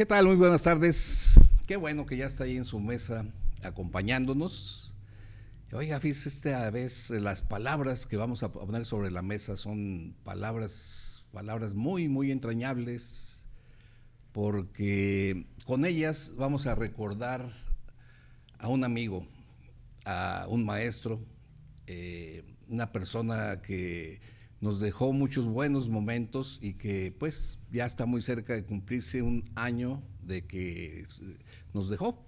¿Qué tal? Muy buenas tardes. Qué bueno que ya está ahí en su mesa acompañándonos. Oiga, fíjese, esta vez eh, las palabras que vamos a poner sobre la mesa son palabras, palabras muy, muy entrañables, porque con ellas vamos a recordar a un amigo, a un maestro, eh, una persona que nos dejó muchos buenos momentos y que pues ya está muy cerca de cumplirse un año de que eh, nos dejó.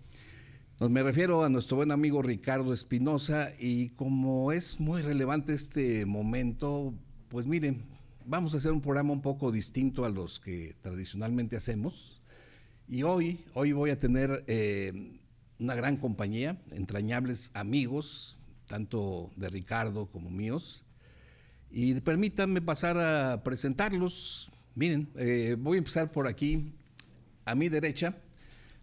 Me refiero a nuestro buen amigo Ricardo Espinosa y como es muy relevante este momento, pues miren, vamos a hacer un programa un poco distinto a los que tradicionalmente hacemos. Y hoy, hoy voy a tener eh, una gran compañía, entrañables amigos, tanto de Ricardo como míos. Y permítanme pasar a presentarlos. Miren, eh, voy a empezar por aquí, a mi derecha.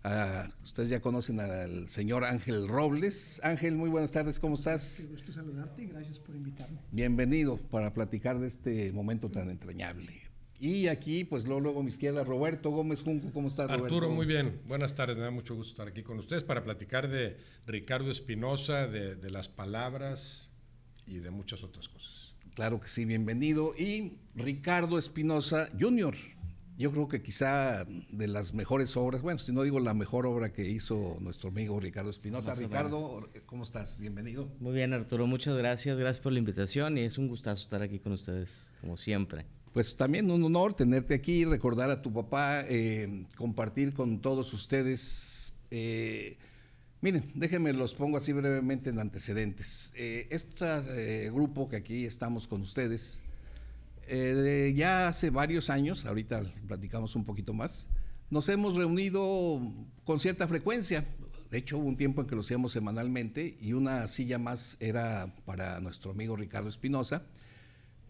Ah, ustedes ya conocen al señor Ángel Robles. Ángel, muy buenas tardes, ¿cómo estás? Qué gusto saludarte y gracias por invitarme. Bienvenido para platicar de este momento tan entrañable. Y aquí, pues luego, luego a mi izquierda, Roberto Gómez Junco, ¿cómo estás, Roberto? Arturo, muy bien. Buenas tardes, me da mucho gusto estar aquí con ustedes para platicar de Ricardo Espinosa, de las palabras y de muchas otras cosas. Claro que sí, bienvenido. Y Ricardo Espinosa Jr., yo creo que quizá de las mejores obras, bueno, si no digo la mejor obra que hizo nuestro amigo Ricardo Espinosa. Ricardo, ¿cómo estás? Bienvenido. Muy bien, Arturo, muchas gracias, gracias por la invitación y es un gustazo estar aquí con ustedes, como siempre. Pues también un honor tenerte aquí, recordar a tu papá, eh, compartir con todos ustedes. Eh, Miren, déjenme los pongo así brevemente en antecedentes. Eh, este eh, grupo que aquí estamos con ustedes, eh, ya hace varios años, ahorita platicamos un poquito más, nos hemos reunido con cierta frecuencia. De hecho, hubo un tiempo en que lo hacíamos semanalmente y una silla más era para nuestro amigo Ricardo Espinosa.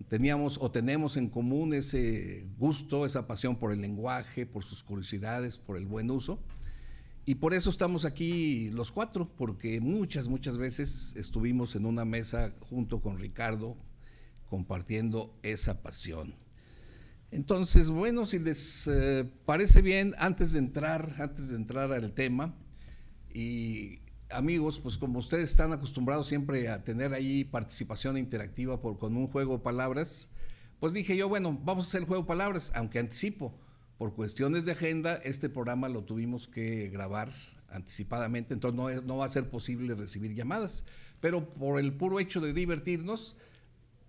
Teníamos o tenemos en común ese gusto, esa pasión por el lenguaje, por sus curiosidades, por el buen uso. Y por eso estamos aquí los cuatro, porque muchas, muchas veces estuvimos en una mesa junto con Ricardo compartiendo esa pasión. Entonces, bueno, si les eh, parece bien, antes de entrar, antes de entrar al tema, y amigos, pues como ustedes están acostumbrados siempre a tener ahí participación interactiva por, con un juego de palabras, pues dije yo, bueno, vamos a hacer el juego de palabras, aunque anticipo por cuestiones de agenda, este programa lo tuvimos que grabar anticipadamente, entonces no, va a ser posible recibir llamadas, pero por el puro hecho de divertirnos,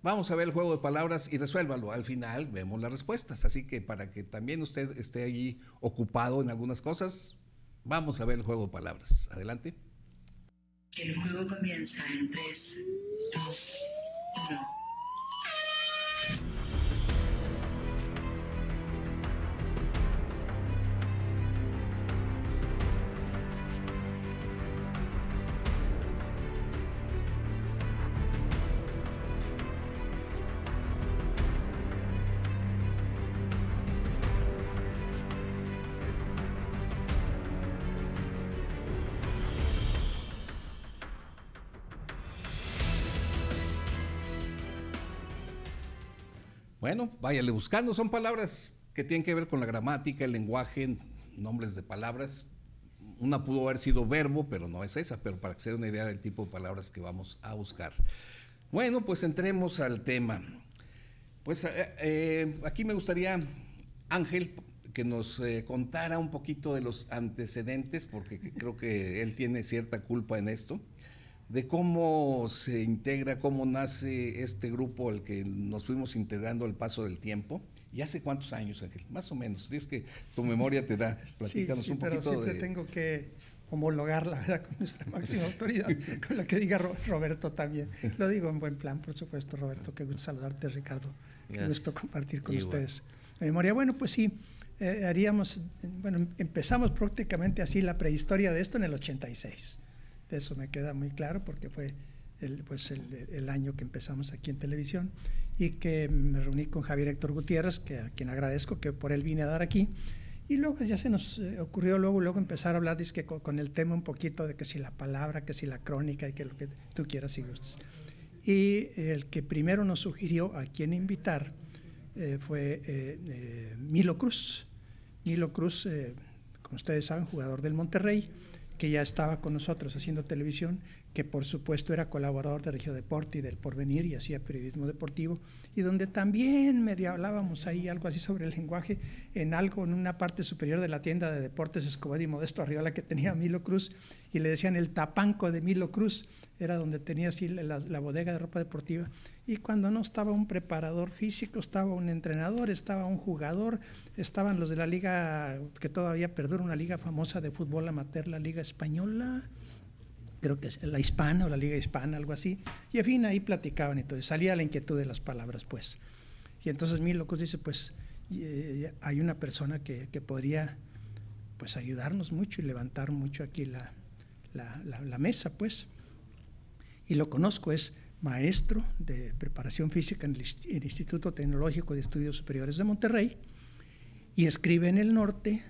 Vamos a ver el juego de palabras y resuélvalo. Al final vemos las respuestas. Así que para que también usted esté ahí ocupado en algunas cosas, vamos a ver el juego de palabras. Adelante. El juego comienza en 3, 2, 1. Bueno, váyale buscando. Son palabras que tienen que ver con la gramática, el lenguaje, nombres de palabras. Una pudo haber sido verbo, pero no es esa, pero para que sea una idea del tipo de palabras que vamos a buscar. Bueno, pues entremos al tema. Pues eh, eh, aquí me gustaría, Ángel, que nos eh, contara un poquito de los antecedentes, porque creo que él tiene cierta culpa en esto de cómo se integra, cómo nace este grupo al que nos fuimos integrando al paso del tiempo. ¿Y hace cuántos años, Ángel? Más o menos. es que tu memoria te da. Platícanos un poquito de… Sí, pero siempre tengo que homologarla verdad con nuestra máxima autoridad, con lo que diga Roberto también. Lo digo en buen plan, por supuesto, Roberto. Qué gusto saludarte, Ricardo. Qué gusto compartir con ustedes la memoria. Bueno, pues sí, eh, haríamos, bueno, empezamos prácticamente así la prehistoria de esto en el 86 eso me queda muy claro porque fue el, pues el, año que empezamos aquí en televisión y que me reuní con Javier Héctor Gutiérrez, que, a quien agradezco que por él vine a dar aquí. Y luego ya se nos eh, ocurrió luego, luego empezar a hablar dizque, con, el tema un poquito de que si la palabra, que si la crónica y que lo que tú quieras y gustes. Y el que primero nos sugirió a quién invitar eh, fue eh, Milo Cruz. Milo Cruz, como ustedes saben, jugador del Monterrey que ya estaba con nosotros haciendo televisión, que por supuesto era colaborador de Regio Deporte y del Porvenir y hacía periodismo deportivo, y donde también media hablábamos ahí algo así sobre el lenguaje en algo, en una parte superior de la tienda de deportes Escobar y Modesto Arriola que tenía Milo Cruz, y le decían el tapanco de Milo Cruz, era donde tenía así la bodega de ropa deportiva, y cuando no estaba un preparador físico, estaba un entrenador, estaba un jugador, estaban los de la liga que todavía perdura, una liga famosa de fútbol amateur, la liga española, creo que es la hispana o la liga hispana, algo así, y en fin, ahí platicaban y todo, salía la inquietud de las palabras, pues. Y entonces mi locos dice, pues eh, hay una persona que, podría pues ayudarnos mucho y levantar mucho aquí la mesa, pues. Y lo conozco, es maestro de preparación física en el Instituto Tecnológico de Estudios Superiores de Monterrey, y escribe en el norte,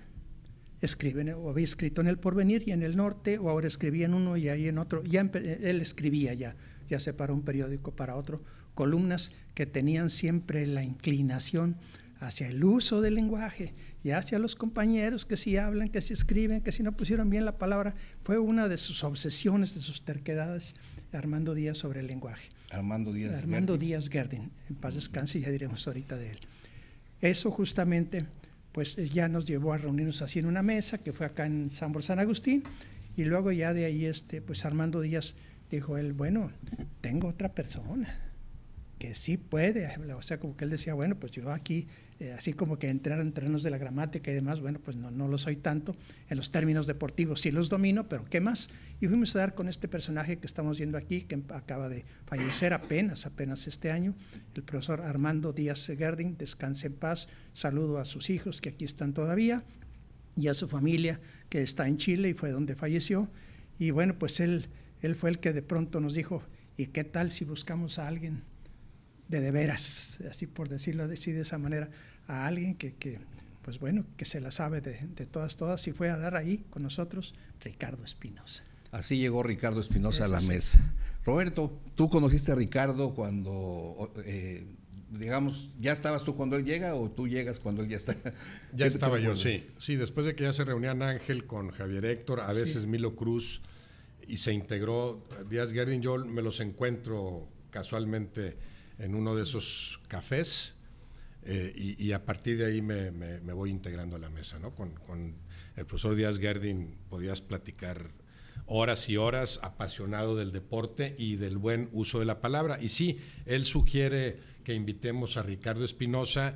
escribe, o había escrito en el porvenir y en el norte, o ahora escribía en uno y ahí en otro, ya él escribía ya, ya se paró un periódico para otro, columnas que tenían siempre la inclinación hacia el uso del lenguaje y hacia los compañeros que si hablan, que si escriben, que si no pusieron bien la palabra, fue una de sus obsesiones, de sus terquedades Armando Díaz sobre el lenguaje. Armando Díaz. Armando Díaz Gerdin. en paz descanse, ya diremos ahorita de él. Eso justamente, pues eh, ya nos llevó a reunirnos así en una mesa, que fue acá en San San Agustín, y luego ya de ahí, este, pues Armando Díaz dijo él, bueno, tengo otra persona que sí puede, o sea, como que él decía, bueno, pues yo aquí, eh, así como que entrar en términos de la gramática y demás, bueno, pues no, no lo soy tanto, en los términos deportivos sí los domino, pero ¿qué más? Y fuimos a dar con este personaje que estamos viendo aquí, que em, acaba de fallecer apenas, apenas este año, el profesor Armando Díaz Gerding, descanse en paz, saludo a sus hijos que aquí están todavía, y a su familia que está en Chile y fue donde falleció, y bueno, pues él, él fue el que de pronto nos dijo, ¿y qué tal si buscamos a alguien? de veras, así por decirlo así de esa manera, a alguien que, pues bueno, que se la sabe de, todas, todas, y fue a dar ahí con nosotros Ricardo Espinosa. Así llegó Ricardo Espinosa a la mesa. Roberto, tú conociste a Ricardo cuando, eh, digamos, ¿ya estabas tú cuando él llega o tú llegas cuando él ya está? Ya estaba yo, sí. Sí, después de que ya se reunían Ángel con Javier Héctor, a veces Milo Cruz, y se integró Díaz Gerdin, yo me los encuentro casualmente en uno de esos cafés eh, y, a partir de ahí me, voy integrando a la mesa. Con, el profesor Díaz Gerdín podías platicar horas y horas apasionado del deporte y del buen uso de la palabra. Y sí, él sugiere que invitemos a Ricardo Espinosa,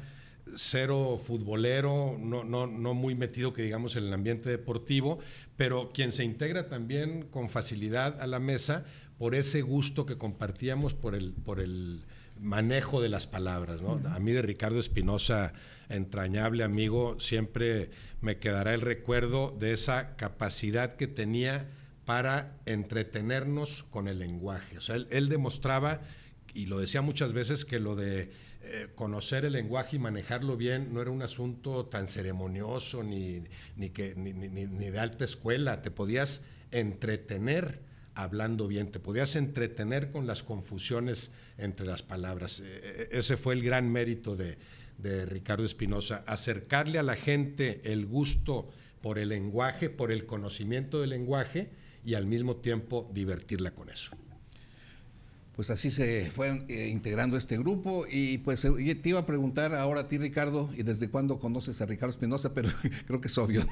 cero futbolero, no, no, no muy metido que digamos en el ambiente deportivo, pero quien se integra también con facilidad a la mesa por ese gusto que compartíamos por el, por el manejo de las palabras. A mí de Ricardo Espinosa, entrañable amigo, siempre me quedará el recuerdo de esa capacidad que tenía para entretenernos con el lenguaje. O sea, él, demostraba, y lo decía muchas veces, que lo de eh, conocer el lenguaje y manejarlo bien no era un asunto tan ceremonioso ni, ni que, ni de alta escuela. Te podías entretener hablando bien, te podías entretener con las confusiones entre las palabras. Eh, eh, ese fue el gran mérito de, Ricardo Espinosa, acercarle a la gente el gusto por el lenguaje, por el conocimiento del lenguaje y al mismo tiempo divertirla con eso. Pues así se fueron eh, integrando este grupo y pues te iba a preguntar ahora a ti Ricardo, ¿y desde cuándo conoces a Ricardo Espinosa? Pero creo que es obvio.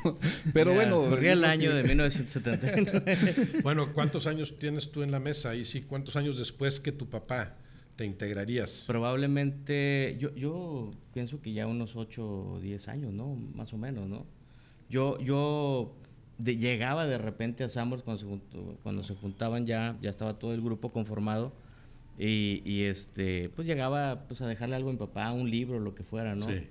Pero bueno... el año de 1979. bueno, ¿cuántos años tienes tú en la mesa? Y si ¿cuántos años después que tu papá? ¿Te integrarías? Probablemente, yo, pienso que ya unos 8 o 10 años, ¿no? Más o menos, ¿no? Yo, yo llegaba de repente a Sambors cuando se, cuando se juntaban ya, ya estaba todo el grupo conformado. Y, este, pues llegaba pues, a dejarle algo a mi papá, un libro, lo que fuera, ¿no? Sí.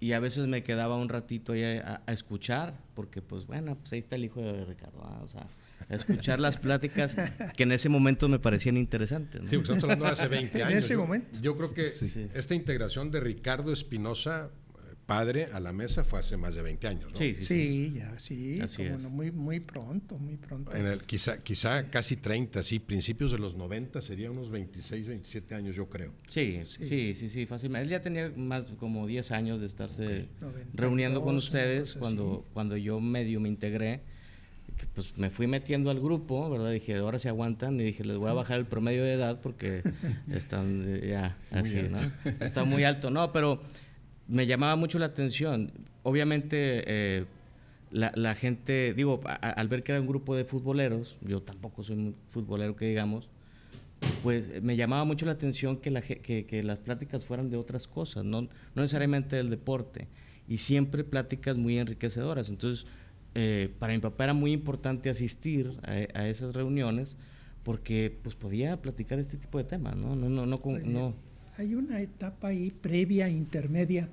Y a veces me quedaba un ratito ahí a, escuchar, porque pues bueno, pues ahí está el hijo de Ricardo, o sea, escuchar las pláticas que en ese momento me parecían interesantes. ¿no? Sí, estamos hablando hace 20 años. En ese yo, momento. Yo creo que esta integración de Ricardo Espinosa, eh, padre, a la mesa fue hace más de 20 años. ¿no? Sí, sí, sí, ya, sí. muy, muy pronto, muy pronto. En el, quizá quizá casi 30, sí, principios de los 90, sería unos 26, 27 años, yo creo. Sí, sí, sí, sí, fácilmente. Él ya tenía más como 10 años de estarse reuniendo con ustedes cuando, cuando yo medio me integré pues me fui metiendo al grupo, ¿verdad? Dije, ahora se aguantan y dije, les voy a ah. bajar el promedio de edad porque están eh, ya así, ¿no? Está muy alto, ¿no? Pero me llamaba mucho la atención. Obviamente, eh, la, gente, digo, al ver que era un grupo de futboleros, yo tampoco soy un futbolero que digamos, pues me llamaba mucho la atención que, la, que, las pláticas fueran de otras cosas, no, no necesariamente del deporte, y siempre pláticas muy enriquecedoras. Entonces, eh, para mi papá era muy importante asistir a, esas reuniones porque pues podía platicar este tipo de temas, ¿no? No, no, no, Hay una etapa ahí previa, intermedia,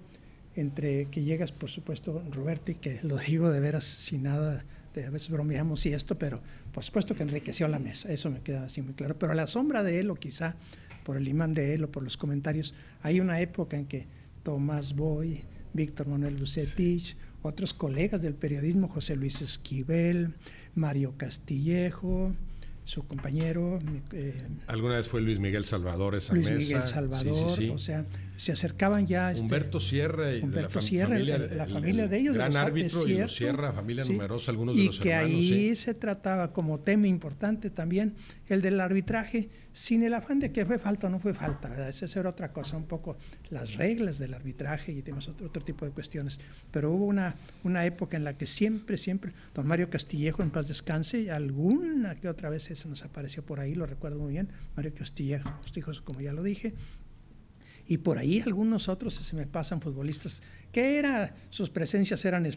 entre que llegas, por supuesto, Roberto, y que lo digo de veras sin nada, de, a veces bromeamos y esto, pero por supuesto que enriqueció la mesa, eso me queda así muy claro. Pero a la sombra de él, o quizá por el imán de él, o por los comentarios, hay una época en que Tomás Boy, Víctor Manuel Bucetich, otros colegas del periodismo, José Luis Esquivel, Mario Castillejo, su compañero. Eh, Alguna vez fue Luis Miguel Salvador esa Luis Miguel Salvador, o sea, se acercaban ya. Este, Humberto Sierra y la, familia, de ellos. Gran árbitro Sierra, familia numerosa, algunos y de los que ahí se trataba como tema importante también el del arbitraje, sin el afán de que fue falta o no fue falta, ese Esa era otra cosa, un poco las reglas del arbitraje y demás otro, tipo de cuestiones. Pero hubo una, una época en la que siempre, siempre, don Mario Castillejo, en paz descanse, alguna que otra vez se nos apareció por ahí, lo recuerdo muy bien, Mario Castillejo, los hijos, como ya lo dije, y por ahí algunos otros se me pasan futbolistas que era, sus presencias eran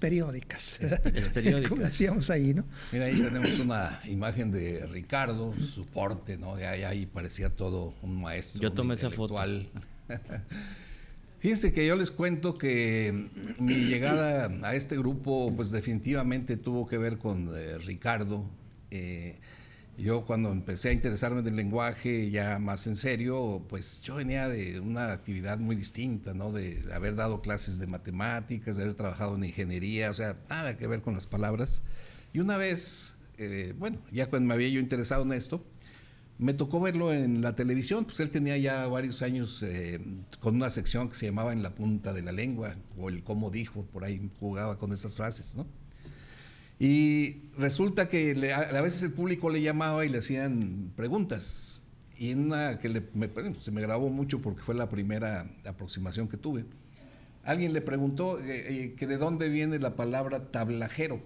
periódicas. Es ahí, ¿no? Mira, ahí tenemos una imagen de Ricardo, su porte, ¿no? De ahí, parecía todo un maestro. Yo tomé esa foto. Fíjense que yo les cuento que mm, mi llegada a este grupo, pues definitivamente tuvo que ver con eh, Ricardo. Eh, yo cuando empecé a interesarme del lenguaje ya más en serio, pues yo venía de una actividad muy distinta, ¿no? De haber dado clases de matemáticas, de haber trabajado en ingeniería, o sea, nada que ver con las palabras. Y una vez, eh, bueno, ya cuando me había yo interesado en esto, me tocó verlo en la televisión, pues él tenía ya varios años eh, con una sección que se llamaba En la punta de la lengua, o el cómo dijo, por ahí jugaba con esas frases, ¿no? Y resulta que a, veces el público le llamaba y le hacían preguntas. Y en una que se me grabó mucho porque fue la primera aproximación que tuve. Alguien le preguntó eh, eh, que de dónde viene la palabra tablajero.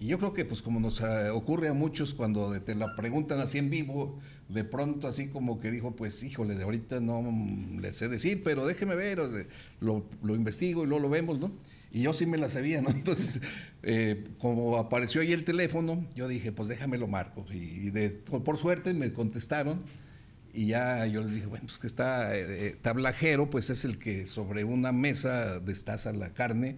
Y yo creo que pues como nos ah, ocurre a muchos cuando te la preguntan así en vivo, de pronto así como que dijo, pues híjole, de ahorita no mm, le sé decir, pero déjeme ver, lo, lo investigo y luego lo vemos, ¿no? Y yo sí me la sabía, ¿no? Entonces, eh, como apareció ahí el teléfono, yo dije, pues déjamelo marco. Y de, por suerte me contestaron. Y ya yo les dije, bueno, pues que está eh, eh, tablajero, pues es el que sobre una mesa destaza la carne.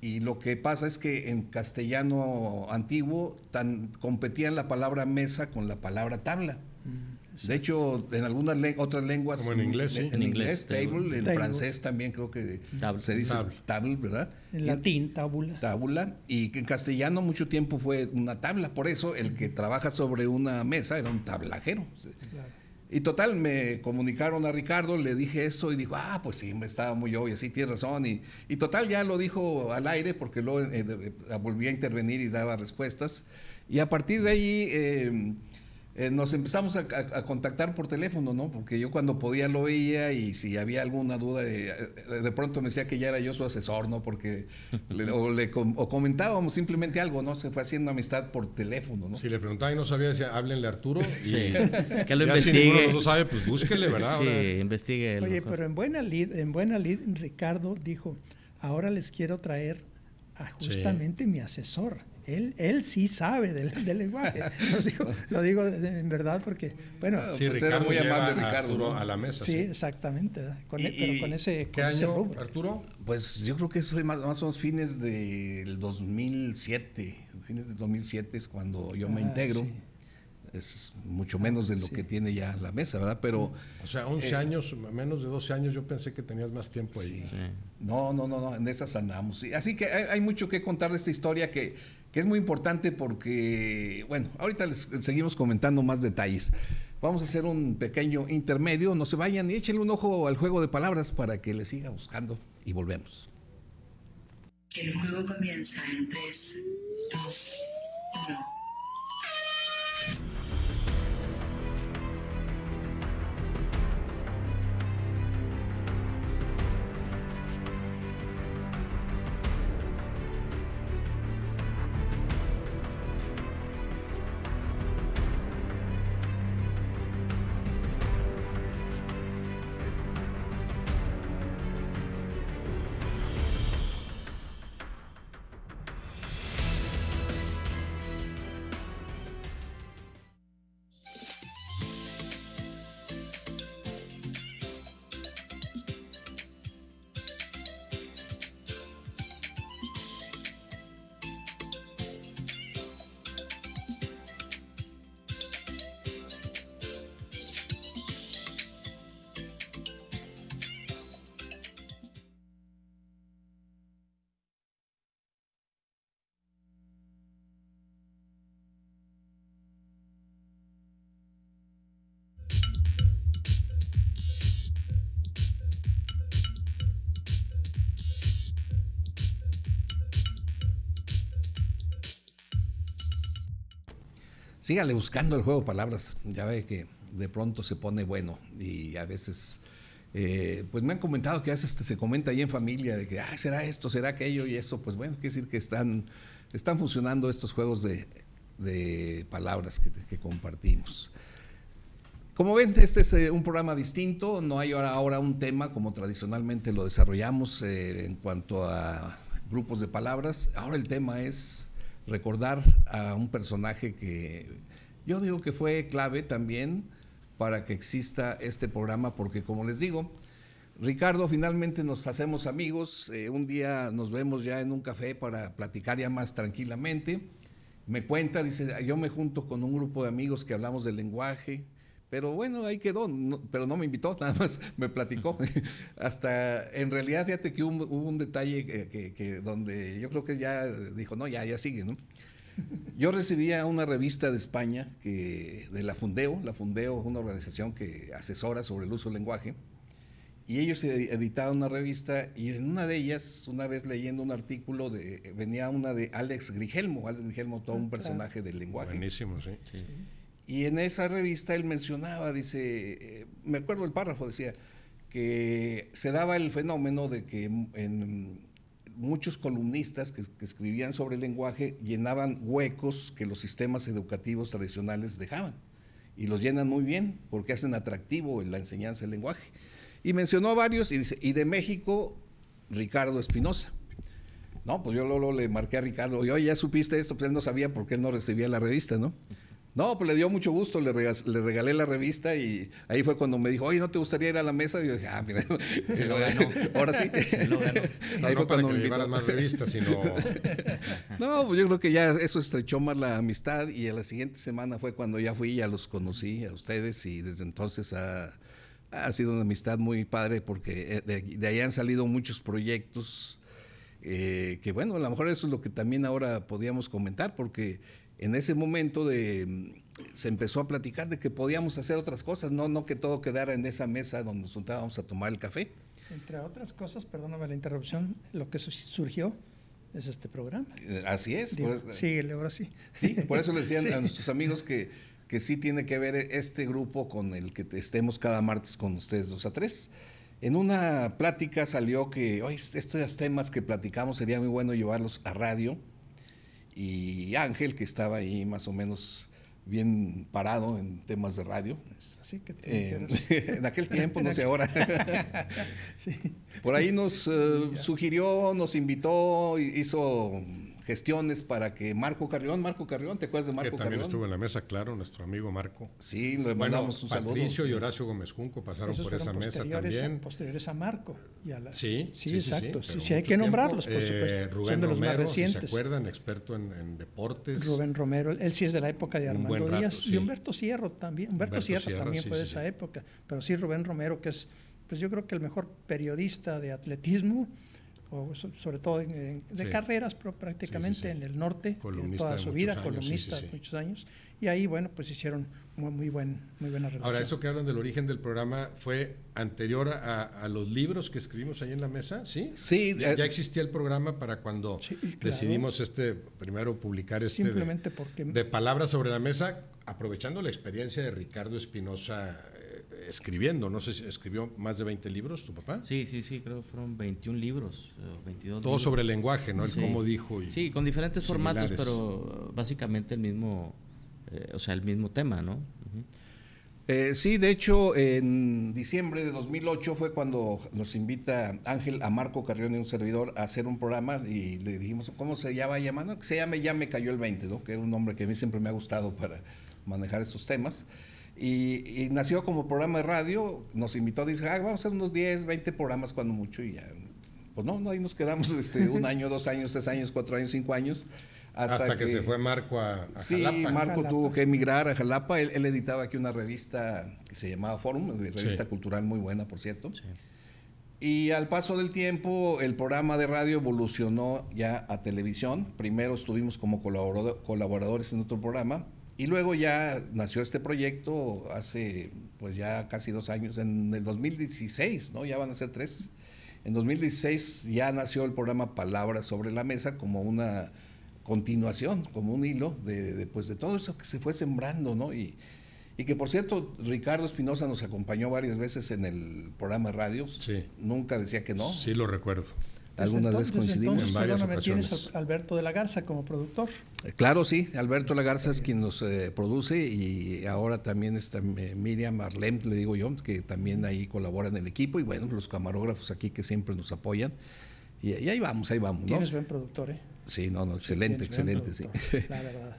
Y lo que pasa es que en castellano antiguo tan, competían la palabra mesa con la palabra tabla. Mm. De hecho, en algunas otras lenguas. Como en inglés, En, inglés, table, En francés también creo que se dice table, ¿verdad? En latín, tabula. Tabula. Y en castellano mucho tiempo fue una tabla. Por eso el que trabaja sobre una mesa era un tablajero. Y total, me comunicaron a Ricardo, le dije eso y dijo, ah, pues sí, me estaba muy obvio, sí, tienes razón. Y, total, ya lo dijo al aire porque luego eh, eh, volví a intervenir y daba respuestas. Y a partir de ahí... Eh, eh, nos empezamos a, contactar por teléfono, ¿no? Porque yo cuando podía lo oía y si había alguna duda, eh, eh, de, pronto me decía que ya era yo su asesor, ¿no? Porque o, comentábamos simplemente algo, ¿no? Se fue haciendo amistad por teléfono, ¿no? Si le preguntaba y no sabía, decía, háblenle a Arturo. sí. que lo investigue. Si sabe, pues búsquele, ¿verdad? Sí, investigue. Oye, pero en buena, lid, en buena lid, Ricardo dijo, ahora les quiero traer a justamente mi asesor él, sí sabe del, del lenguaje. Lo digo, en verdad porque, bueno, ah, sí, pues era muy amable Ricardo a la mesa. Sí, exactamente. Con, e, pero con ese, ¿Qué año, Arturo? Pues yo creo que eso fue más, más o menos fines del 2007. Fines del 2007 es cuando yo me ah, integro. es mucho menos de lo que tiene ya la mesa, ¿verdad? Pero. O sea, 11 eh, años, menos de 12 años, yo pensé que tenías más tiempo ahí. No, no, no, no, en esas andamos. Así que hay, mucho que contar de esta historia que que es muy importante porque, bueno, ahorita les seguimos comentando más detalles. Vamos a hacer un pequeño intermedio, no se vayan y échenle un ojo al juego de palabras para que le siga buscando y volvemos. El juego comienza en 3, 2, 1. síganle buscando el juego de palabras. Ya ve que de pronto se pone bueno y a veces... Eh, pues me han comentado que a veces se comenta ahí en familia de que ah, será esto, será aquello y eso, pues bueno, quiere decir que están, están funcionando estos juegos de, palabras que, compartimos. Como ven, este es eh, un programa distinto, no hay ahora, ahora, un tema como tradicionalmente lo desarrollamos eh, en cuanto a grupos de palabras, ahora el tema es recordar a un personaje que yo digo que fue clave también para que exista este programa, porque como les digo, Ricardo, finalmente nos hacemos amigos, eh, un día nos vemos ya en un café para platicar ya más tranquilamente. Me cuenta, dice, yo me junto con un grupo de amigos que hablamos del lenguaje, pero bueno, ahí quedó, pero no me invitó, nada más me platicó. Hasta en realidad, fíjate que hubo, un detalle eh, que, donde yo creo que ya dijo, no, ya, ya sigue, ¿no? Yo recibía una revista de España que, de la Fundeo, la Fundeo es una organización que asesora sobre el uso del lenguaje, y ellos editaban una revista y en una de ellas, una vez leyendo un artículo, de, venía una de Alex Grigelmo, Alex Grigelmo, todo un ah, personaje del lenguaje. Buenísimo, sí. sí. Y en esa revista él mencionaba, dice, eh, me acuerdo el párrafo, decía, que se daba el fenómeno de que muchos columnistas que, escribían sobre el lenguaje llenaban huecos que los sistemas educativos tradicionales dejaban. Y los llenan muy bien porque hacen atractivo la enseñanza del lenguaje. Y mencionó varios y dice, y de México, Ricardo Espinosa. No, pues yo luego le marqué a Ricardo, y oye, ya supiste esto, pero pues él no sabía por qué no recibía la revista, ¿no? No, pues le dio mucho gusto, le, regalé, la revista y ahí fue cuando me dijo, oye, ¿no te gustaría ir a la mesa? Y yo dije, ah, mira, se lo ganó. ahora sí. No, ahí fue cuando me llevaran más revistas, sino... no, pues yo creo que ya eso estrechó más la amistad y a la siguiente semana fue cuando ya fui, ya los conocí a ustedes y desde entonces ha, sido una amistad muy padre porque eh, de, ahí han salido muchos proyectos. Eh, que bueno, a lo mejor eso es lo que también ahora podíamos comentar, porque en ese momento de, mm, se empezó a platicar de que podíamos hacer otras cosas, no, no que todo quedara en esa mesa donde nos juntábamos a tomar el café. Entre otras cosas, perdóname la interrupción, lo que surgió es este programa. Eh, así es. Sí, por, ahora sí. Sí, por eso le decían a nuestros amigos que, que sí tiene que ver este grupo con el que estemos cada martes con ustedes dos a tres. En una plática salió que estos temas que platicamos sería muy bueno llevarlos a radio y Ángel, que estaba ahí más o menos bien parado en temas de radio. en aquel tiempo, no sé ahora. Por ahí nos eh, sugirió, nos invitó, hizo gestiones para que Marco Carrión, Marco Carrión, ¿te acuerdas de Marco que también estuvo en la mesa, claro, nuestro amigo Marco. Sí, le mandamos un Patricio y Horacio Gómez Junco pasaron por esa mesa también. A, posteriores a Marco. sí, sí, exacto. Sí, hay que nombrarlos, por eh, supuesto. Rubén los más recientes. Si ¿Se acuerdan? Experto en, deportes. Rubén Romero, él sí es de la época de Armando Díaz. Y Humberto Sierra también. Humberto, Sierra, también fue de esa época. Pero sí, Rubén Romero, que es, pues yo creo que el mejor periodista de atletismo sobre todo de carreras, prácticamente en el norte, toda su vida, columnista muchos años, y ahí, bueno, pues hicieron muy, buen, muy buena relación. Ahora, eso que hablan del origen del programa fue anterior a, los libros que escribimos ahí en la mesa, ¿sí? Sí. Ya, eh, existía el programa para cuando decidimos este, primero publicar este Simplemente de Palabras sobre la Mesa, aprovechando la experiencia de Ricardo Espinosa escribiendo, no sé si escribió más de 20 libros tu papá. Sí, sí, sí, creo que fueron 21 libros, 22. Todo sobre el lenguaje, ¿no? El cómo dijo Sí, con diferentes formatos, pero básicamente el mismo, eh, o sea, el mismo tema, ¿no? Eh, sí, de hecho, en diciembre de 2008 fue cuando nos invita Ángel a Marco Carrión y un servidor a hacer un programa y le dijimos, ¿cómo se llama? llamando? Se llame Ya me cayó el 20, ¿no? que era un nombre que a mí siempre me ha gustado para manejar estos temas. Y, nació como programa de radio, nos invitó, dice, ah, vamos a hacer unos 10, 20 programas cuando mucho y ya. Pues no, ahí nos quedamos este, un año, dos años, tres años, cuatro años, cinco años. Hasta, que, se fue Marco a, Jalapa. Sí, Marco tuvo que emigrar a Jalapa. Él, editaba aquí una revista que se llamaba Forum, revista cultural muy buena, por cierto. Y al paso del tiempo, el programa de radio evolucionó ya a televisión. Primero estuvimos como colaboradores en otro programa y luego ya nació este proyecto hace pues ya casi dos años, en el 2016, ¿no? Ya van a ser tres. En 2016 ya nació el programa Palabras sobre la Mesa como una continuación, como un hilo de, pues, de todo eso que se fue sembrando, ¿no? Y, y que por cierto, Ricardo Espinosa nos acompañó varias veces en el programa Radio. radios. Sí. Nunca decía que no. Sí, lo recuerdo. Algunas veces coincidimos. en varias ocasiones. Alberto de la Garza como productor. Eh, claro, sí, Alberto de la Garza es quien nos eh, produce y ahora también está Miriam Arlem, le digo yo, que también ahí colabora en el equipo y bueno, los camarógrafos aquí que siempre nos apoyan. Y, ahí vamos, ahí vamos. Tienes buen productor, ¿eh? Sí, no, no, excelente, excelente, sí. La verdad.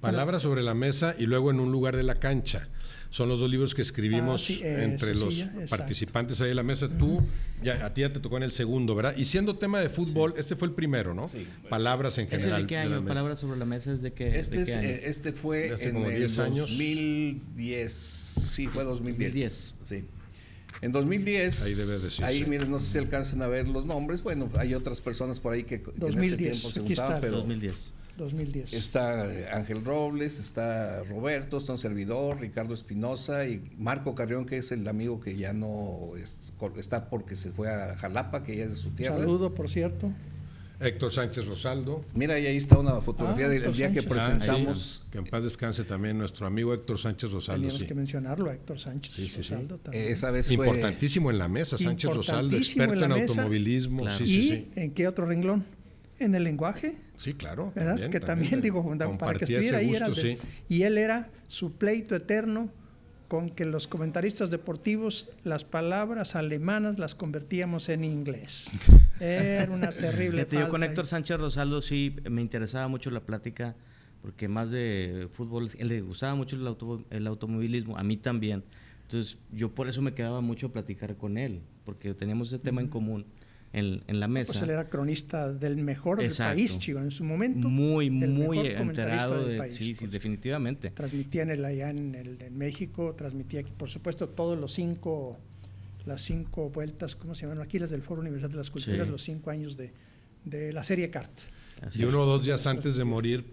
Palabras sobre la mesa y luego en un lugar de la cancha. Son los dos libros que escribimos ah, eh, entre los participantes ahí en la mesa. Tú, ya, a ti ya te tocó en el segundo, ¿verdad? Y siendo tema de fútbol, este fue el primero, ¿no? Sí. Palabras en general. Sí, de qué año? Palabras sobre la mesa es de qué, este, eh, este fue en como 10 años. 2010. Sí, fue 2010. 2010. Sí. En 2010, ahí, debe decir, ahí miren, no sé si alcanzan a ver los nombres, bueno, hay otras personas por ahí que en ese tiempo se juntaban, pero 2010. 2010. Está eh, Ángel Robles, está Roberto, está un servidor, Ricardo Espinosa y Marco Carrión, que es el amigo que ya no está porque se fue a Jalapa, que ya es de su tierra. Saludo, por cierto. Héctor Sánchez Rosaldo. Mira, y ahí está una fotografía ah, del día que presentamos. Ah, que en paz descanse también nuestro amigo Héctor Sánchez Rosaldo. Tienes que mencionarlo, Héctor Sánchez Rosaldo eh, también. esa vez Importantísimo en la mesa, Sánchez Rosaldo, experto en, automovilismo. ¿En qué otro renglón? en el lenguaje. Sí, claro. ¿verdad? que también, digo, eh, para que estuviera ahí. Y él era su pleito eterno con que los comentaristas deportivos las palabras alemanas las convertíamos en inglés. Era una terrible. Yo con Héctor Sánchez Rosaldo sí me interesaba mucho la plática porque más de fútbol, él le gustaba mucho el, el automovilismo, a mí también. Entonces yo por eso me quedaba mucho platicar con él, porque teníamos ese tema en común en, en la mesa. Pues él era cronista del mejor del país, chico en su momento. Muy, muy enterado del país, Sí, definitivamente. Transmitía en el, allá en, México, transmitía, por supuesto, todos los cinco las cinco vueltas, ¿cómo se llaman? Aquí las del Foro Universal de las Culturas, los cinco años de, la serie CART. y uno o dos días antes de morir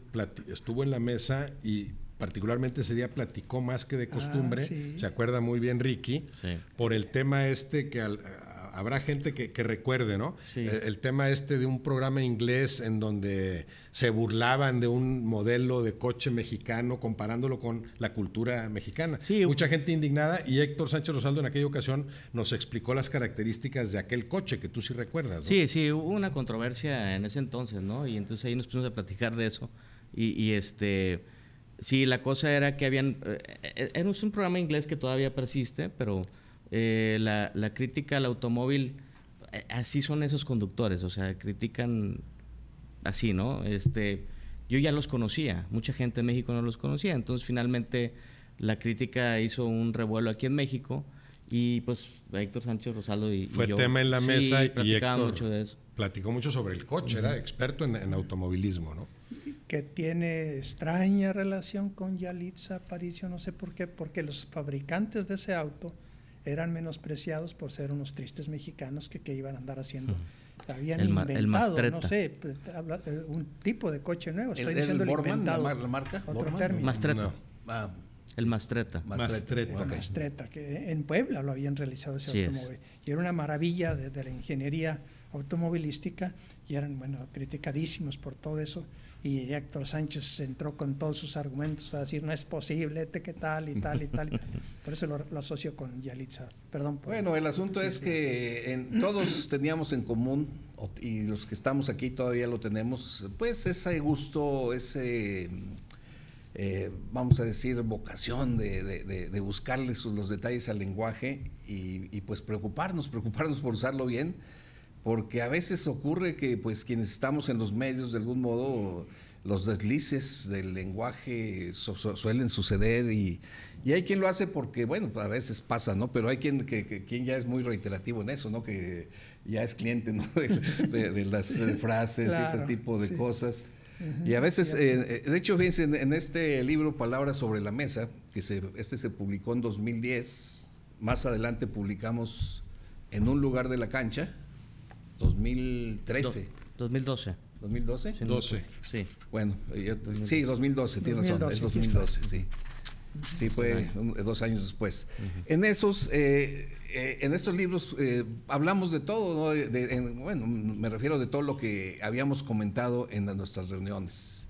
estuvo en la mesa y particularmente ese día platicó más que de ah, costumbre, se acuerda muy bien Ricky, por el tema este que al, habrá gente que, recuerde, ¿no? Eh, el, tema este de un programa inglés en donde se burlaban de un modelo de coche mexicano comparándolo con la cultura mexicana. Sí. Mucha gente indignada y Héctor Sánchez Rosaldo en aquella ocasión nos explicó las características de aquel coche que tú sí recuerdas. ¿no? Sí, sí, hubo una controversia en ese entonces, ¿no? Y entonces ahí nos pusimos a platicar de eso y, este... Sí, la cosa era que habían... Eh, eh, era un programa inglés que todavía persiste, pero eh, la, crítica al automóvil, eh, así son esos conductores, o sea, critican así, ¿no? Este, yo ya los conocía, mucha gente en México no los conocía, entonces finalmente la crítica hizo un revuelo aquí en México y pues Héctor Sánchez Rosaldo y, Fue tema en la mesa y Héctor mucho de eso. platicó mucho sobre el coche, era experto en, automovilismo, ¿no? que tiene extraña relación con Yalitza Aparicio, no sé por qué, porque los fabricantes de ese auto eran menospreciados por ser unos tristes mexicanos que, que iban a andar haciendo. Habían inventado, no sé, pues, eh, un tipo de coche nuevo. Estoy el, diciendo el Borman, inventado. Otro término. Mastreta. Ah. El Mastreta. Mastreta. Mastreta. que en Puebla lo habían realizado ese automóvil. Y era una maravilla de, la ingeniería automovilística y eran, bueno, criticadísimos por todo eso y Héctor Sánchez entró con todos sus argumentos a decir no es posible, te este qué tal y tal y tal Por eso lo, asocio con Yalitza. Perdón. bueno, el asunto es que este, en, todos teníamos en común, y los que estamos aquí todavía lo tenemos, pues ese gusto, ese eh, vamos a decir, vocación de, de, buscarle sus, los detalles al lenguaje y, y, pues preocuparnos, preocuparnos por usarlo bien porque a veces ocurre que pues quienes estamos en los medios de algún modo los deslices del lenguaje suelen suceder y, y, hay quien lo hace porque, bueno, a veces pasa, ¿no? Pero hay quien, que, quien ya es muy reiterativo en eso, ¿no? Que ya es cliente de, las eh, frases ese tipo de cosas. y a veces, eh, eh, de hecho, fíjense, en, este libro Palabras sobre la Mesa, que se, este se publicó en 2010, más adelante publicamos En un lugar de la cancha, 2013. 2012. 2012. Sí, 12. Sí. Bueno, eh, sí, 2012, tienes razón, es 2012, sí. Sí, fue dos años después. En esos, eh, eh, en esos libros hablamos de todo, bueno, me refiero de todo lo que habíamos comentado en nuestras reuniones.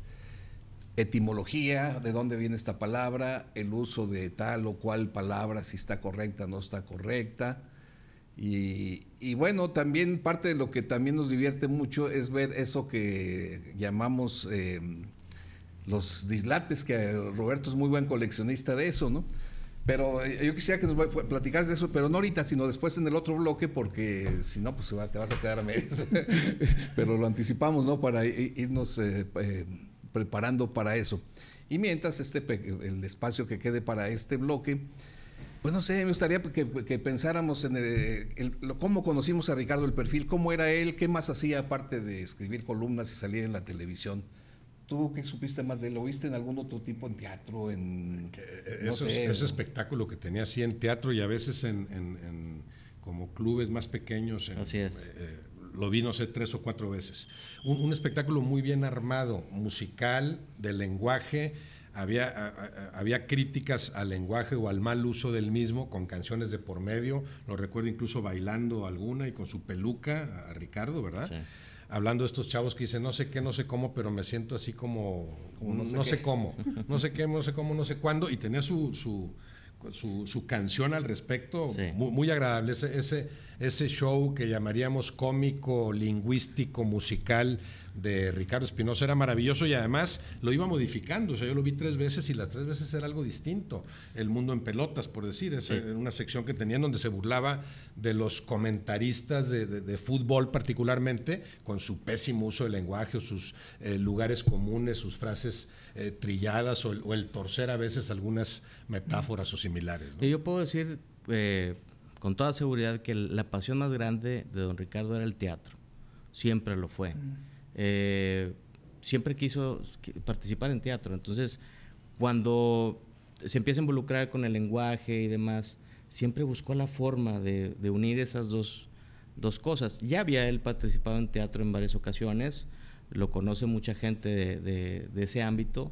Etimología, de dónde viene esta palabra, el uso de tal o cual palabra, si está correcta o no está correcta, y, bueno, también parte de lo que también nos divierte mucho es ver eso que llamamos eh, los dislates, que Roberto es muy buen coleccionista de eso, ¿no? Pero eh, yo quisiera que nos platicas de eso, pero no ahorita, sino después en el otro bloque, porque si no, pues te vas a quedar a medias. pero lo anticipamos, ¿no? Para irnos eh, preparando para eso. Y mientras este el espacio que quede para este bloque, bueno, pues sí, sé, me gustaría que, pensáramos en eh, cómo conocimos a Ricardo el perfil, cómo era él, qué más hacía aparte de escribir columnas y salir en la televisión. ¿Tú qué supiste más de él? ¿Lo viste en algún otro tipo, en teatro? En, eh, eh, ese espectáculo que tenía así en teatro y a veces en, como clubes más pequeños. así es. lo vi, no sé, tres o cuatro veces. Un, un espectáculo muy bien armado, musical, de lenguaje había, había críticas al lenguaje o al mal uso del mismo con canciones de por medio, lo recuerdo incluso bailando alguna y con su peluca a, Ricardo, ¿verdad? Hablando de estos chavos que dicen no sé qué, no sé cómo, pero me siento así como, no, sé, cómo, no sé qué, no sé cómo, no sé cuándo, y tenía su, su canción al respecto, muy, agradable. ese, ese, show que llamaríamos cómico, lingüístico, musical, de Ricardo Espinosa era maravilloso y además lo iba modificando. O sea, yo lo vi tres veces y las tres veces era algo distinto. El mundo en pelotas, por decir, es una sección que tenían donde se burlaba de los comentaristas de, fútbol particularmente, con su pésimo uso del lenguaje, sus eh, lugares comunes, sus frases eh, trilladas o el, torcer a veces algunas metáforas o similares. Y yo puedo decir eh, con toda seguridad que la pasión más grande de don Ricardo era el teatro. Siempre lo fue. Mm. Eh, siempre quiso participar en teatro. Entonces, cuando se empieza a involucrar con el lenguaje y demás, siempre buscó la forma de, unir esas dos, dos, cosas. Ya había él participado en teatro en varias ocasiones, lo conoce mucha gente de, ese ámbito,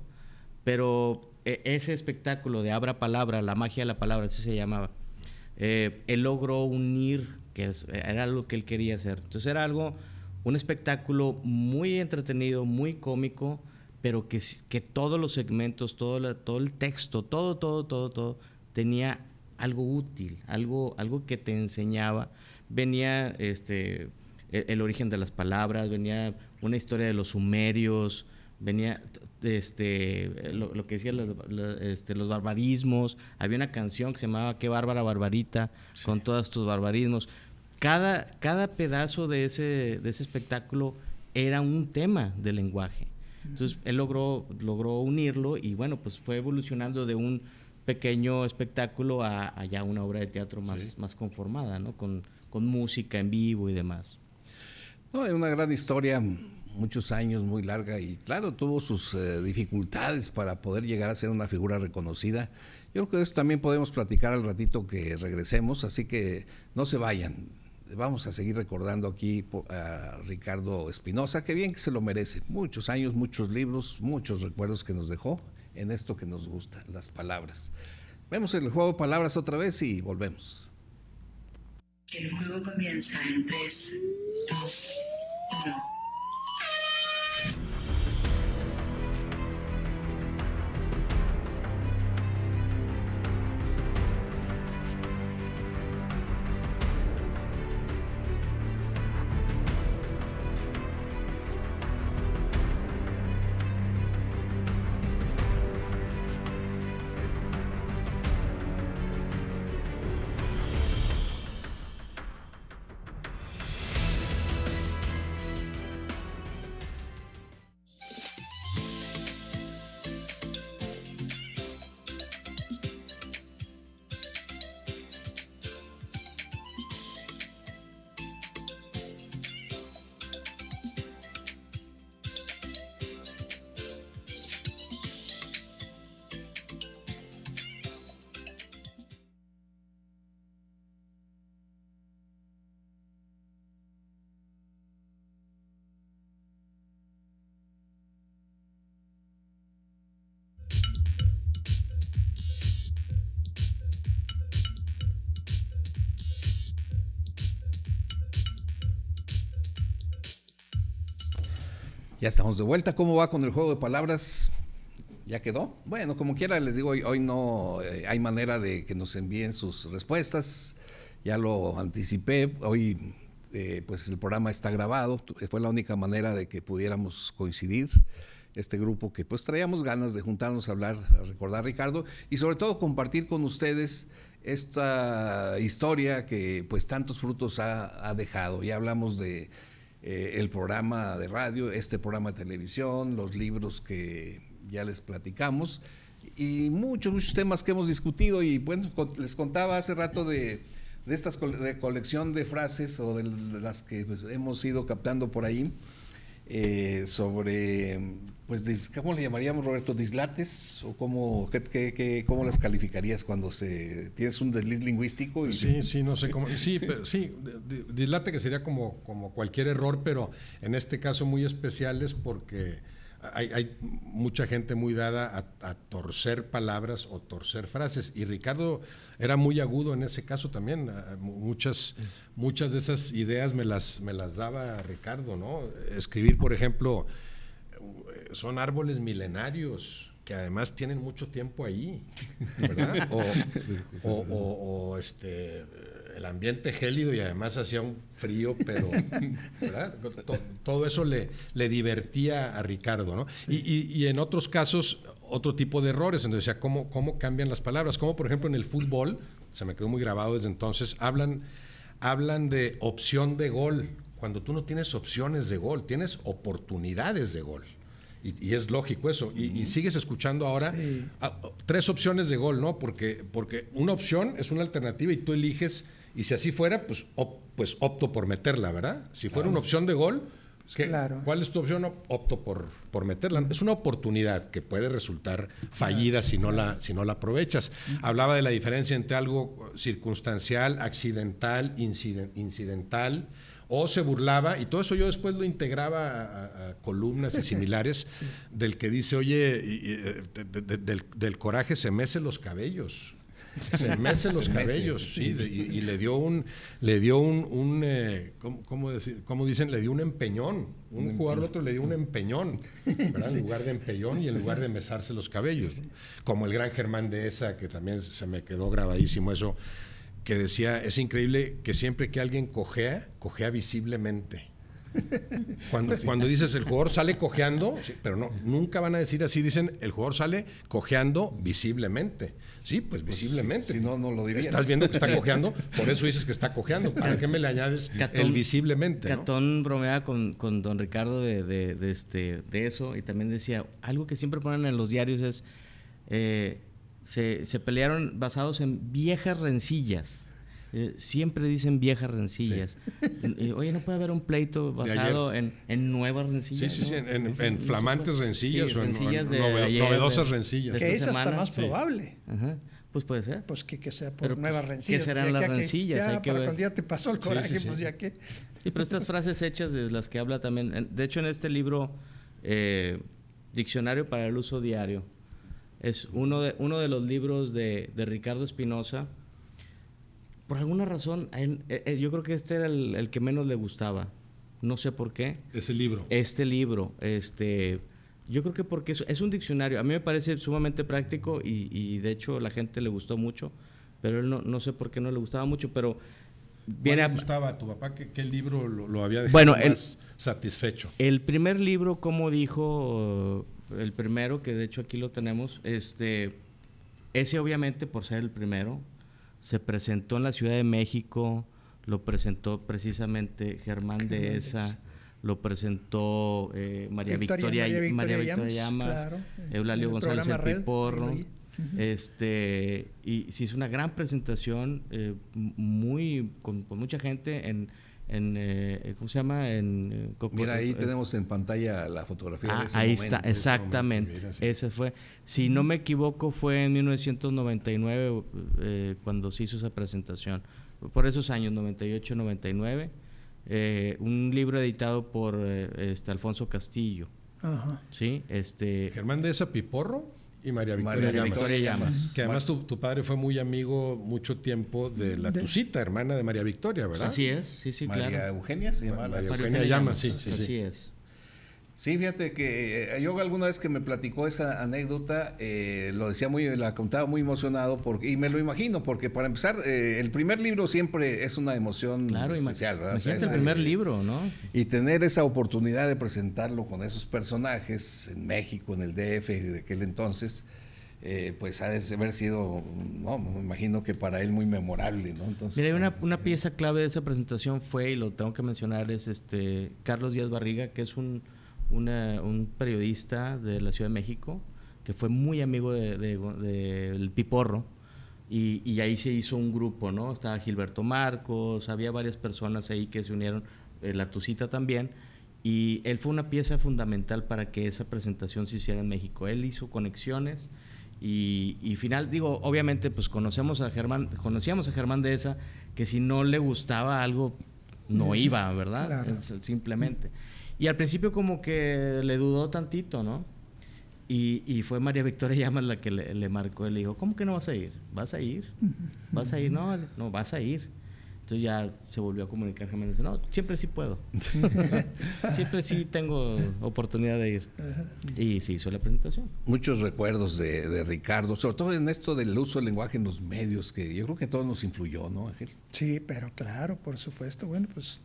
pero e, ese espectáculo de Abra Palabra, la magia de la palabra, así se llamaba, eh, él logró unir, que era algo que él quería hacer. Entonces era algo un espectáculo muy entretenido, muy cómico, pero que, que todos los segmentos, todo, todo el texto, todo, todo, todo, todo, tenía algo útil, algo, algo que te enseñaba. Venía este, e, el, origen de las palabras, venía una historia de los sumerios, venía este lo, que decían los, este, los barbarismos había una canción que se llamaba qué bárbara barbarita con todos tus barbarismos cada, cada pedazo de ese, de ese espectáculo era un tema de lenguaje. Entonces él logró, logró unirlo y bueno, pues fue evolucionando de un pequeño espectáculo a, ya una obra de teatro más, más conformada, ¿no? Con, con, música en vivo y demás. No, es una gran historia, muchos años, muy larga y claro, tuvo sus eh, dificultades para poder llegar a ser una figura reconocida. Yo creo que de eso también podemos platicar al ratito que regresemos, así que no se vayan vamos a seguir recordando aquí a Ricardo Espinosa, que bien que se lo merece. Muchos años, muchos libros, muchos recuerdos que nos dejó en esto que nos gusta, las palabras. Vemos el juego palabras otra vez y volvemos. El juego comienza en 3, 2, 1. Ya estamos de vuelta. ¿Cómo va con el juego de palabras? ¿Ya quedó? Bueno, como quiera, les digo, hoy, no eh, hay manera de que nos envíen sus respuestas. Ya lo anticipé. Hoy, eh, pues el programa está grabado. Eh, fue la única manera de que pudiéramos coincidir este grupo que pues traíamos ganas de juntarnos a hablar, a recordar a Ricardo y sobre todo compartir con ustedes esta historia que pues tantos frutos ha, ha dejado. Ya hablamos de eh, el programa de radio, este programa de televisión, los libros que ya les platicamos y muchos, muchos temas que hemos discutido y bueno, les contaba hace rato de, esta colección de frases o de las que pues, hemos ido captando por ahí eh, sobre, pues, ¿cómo le llamaríamos, Roberto? ¿Dislates? ¿O cómo, qué, qué, cómo las calificarías cuando se tienes un desliz lingüístico? sí, sí, no sé cómo. Sí, sí dislate que sería como, como cualquier error, pero en este caso muy especial es porque hay, mucha gente muy dada a, torcer palabras o torcer frases. Y Ricardo era muy agudo en ese caso también. Ah, muchas, muchas de esas ideas me las, me las daba Ricardo, ¿no? Escribir, por ejemplo, eh, son árboles milenarios que además tienen mucho tiempo ahí, O, o este, el ambiente gélido y además hacía un frío, pero todo eso le, le divertía a Ricardo, ¿no? Y, y, y, en otros casos, otro tipo de errores. Entonces, ¿cómo, ¿cómo cambian las palabras? Como por ejemplo en el fútbol, se me quedó muy grabado desde entonces, hablan, hablan de opción de gol, cuando tú no tienes opciones de gol, tienes oportunidades de gol. Y, es lógico eso. Y, sigues escuchando ahora ah, tres opciones de gol, ¿no? Porque, porque una opción es una alternativa y tú eliges y si así fuera, pues, pues opto por meterla, ¿verdad? Si fuera una opción de gol, pues ¿qué, claro. ¿cuál es tu opción? Opto por, por meterla. Es una oportunidad que puede resultar fallida si, no la, si no la aprovechas. Hablaba de la diferencia entre algo circunstancial, accidental, incident, incidental o se burlaba, y todo eso yo después lo integraba a, columnas y similares, del que dice, oye, eh, del, del, coraje se mece los cabellos se mece los cabellos, sí, Y, le dio un, le dio un, eh, ¿cómo, decir? ¿cómo, dicen? Le dio un empeñón. Un, jugador otro le dio un empeñón, En lugar de empeñón y en lugar de mesarse los cabellos. Como el gran Germán de esa, que también se me quedó grabadísimo eso, que decía, es increíble que siempre que alguien cojea, cojea visiblemente. Cuando, cuando dices el jugador sale cojeando, pero no, nunca van a decir así, dicen el jugador sale cojeando visiblemente. Sí, pues, pues visiblemente. si no, no lo dirías. Estás viendo que está cojeando, por eso dices que está cojeando. ¿Para qué me le añades el visiblemente? Catón bromea con, don Ricardo de, este, de eso y también decía, algo que siempre ponen en los diarios es, eh, se, se pelearon basados en viejas rencillas. Eh, siempre dicen viejas rencillas. Eh, oye, ¿no puede haber un pleito basado en, en, nuevas rencillas? Sí, sí, sí, en, pues, flamantes rencillas o en, novedosas rencillas. Que es hasta más probable. Pues puede ser. Pues que, que sea por pues, nuevas rencillas. que serán las rencillas? ya, te pasó el coraje, pues ya que... Sí, pero estas frases hechas de las que habla también... De hecho, en este libro, eh, Diccionario para el Uso Diario, es uno de, uno de los libros de, de Ricardo Espinosa, por alguna razón, eh, eh, yo creo que este era el, que menos le gustaba. No sé por qué. Ese libro. Este libro. Este, yo creo que porque es, es un diccionario. A mí me parece sumamente práctico y, de hecho la gente le gustó mucho, pero él no, sé por qué no le gustaba mucho, pero viene le gustaba a tu papá? ¿Qué, el libro lo, había dejado bueno, es satisfecho? El primer libro, como dijo uh, el primero, que de hecho aquí lo tenemos, este, ese obviamente por ser el primero, se presentó en la Ciudad de México, lo presentó precisamente Germán de esa lo presentó eh, María, Victoria, Llamas, Eulalio González el Piporro. Este, y se hizo una gran presentación eh, muy con, con, mucha gente en en eh, ¿cómo se llama? En eh, Mira, ahí eh, tenemos en pantalla la fotografía ah, de ese Ahí está, exactamente. Ese, fue, si no me equivoco, fue en 1999 cuando se hizo esa presentación. Por esos años, 98, 99. un libro editado por este, Alfonso Castillo. Ajá. Este, ¿Germán de esa Piporro? y María Victoria, Llamas, Que además tu, padre fue muy amigo mucho tiempo de la Tucita, hermana de María Victoria, ¿verdad? Así es, sí, sí, María Eugenia se llama María, Eugenia, Llamas, sí, sí. Así es. Sí, fíjate que eh, yo alguna vez que me platicó esa anécdota, eh, lo decía muy, la contaba muy emocionado porque, y me lo imagino, porque para empezar, eh, el primer libro siempre es una emoción especial, ¿verdad? el primer libro, ¿no? Y tener esa oportunidad de presentarlo con esos personajes en México, en el DF de aquel entonces, pues ha de haber sido, no, me imagino que para él muy memorable, ¿no? Entonces, Mira, una, una, pieza clave de esa presentación fue, y lo tengo que mencionar, es este Carlos Díaz Barriga, que es un un periodista de la Ciudad de México que fue muy amigo del de, Piporro. Y, ahí se hizo un grupo, ¿no? Estaba Gilberto Marcos, había varias personas ahí que se unieron, eh, la Tucita también, y él fue una pieza fundamental para que esa presentación se hiciera en México. Él hizo conexiones y, final, digo, obviamente, pues conocemos a Germán, conocíamos a Germán de esa, que si no le gustaba algo, no mm. iba, ¿verdad? simplemente. Y al principio como que le dudó tantito, ¿no? Y, fue María Victoria Llama la que le, marcó y le dijo, ¿cómo que no vas a ir? ¿Vas a ir? ¿Vas a ir? No, no, vas a ir. Entonces ya se volvió a comunicar dice: No, siempre sí puedo. siempre sí tengo oportunidad de ir. Y se hizo la presentación. Muchos recuerdos de, Ricardo, sobre todo en esto del uso del lenguaje en los medios, que yo creo que todo nos influyó, ¿no, Ángel? Sí, pero claro, por supuesto. Bueno, pues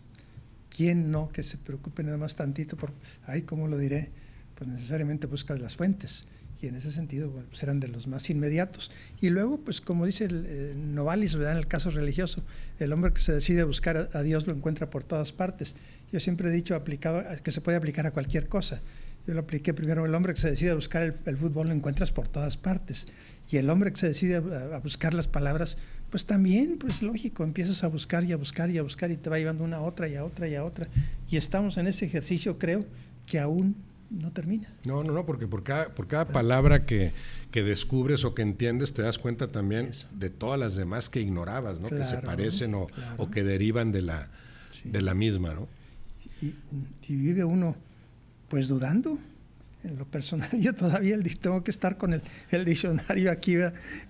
¿Quién no que se preocupe nada más tantito por, ay, ¿cómo lo diré? Pues necesariamente buscas las fuentes y en ese sentido serán pues de los más inmediatos. Y luego, pues como dice Novalis, en el caso religioso, el hombre que se decide a buscar a, Dios lo encuentra por todas partes. Yo siempre he dicho aplicado, que se puede aplicar a cualquier cosa. Yo lo apliqué primero el hombre que se decide a buscar el fútbol, lo encuentras por todas partes. Y el hombre que se decide a, buscar las palabras, pues también, pues lógico, empiezas a buscar y a buscar y a buscar y te va llevando una otra y a otra y a otra. Y estamos en ese ejercicio, creo, que aún no termina. No, no, no, porque por cada, por cada palabra que, descubres o que entiendes, te das cuenta también de todas las demás que ignorabas, ¿no? que se parecen o, que derivan de la, de la misma, ¿no? Y, y, vive uno, pues dudando, en lo personal yo todavía tengo que estar con el, diccionario aquí,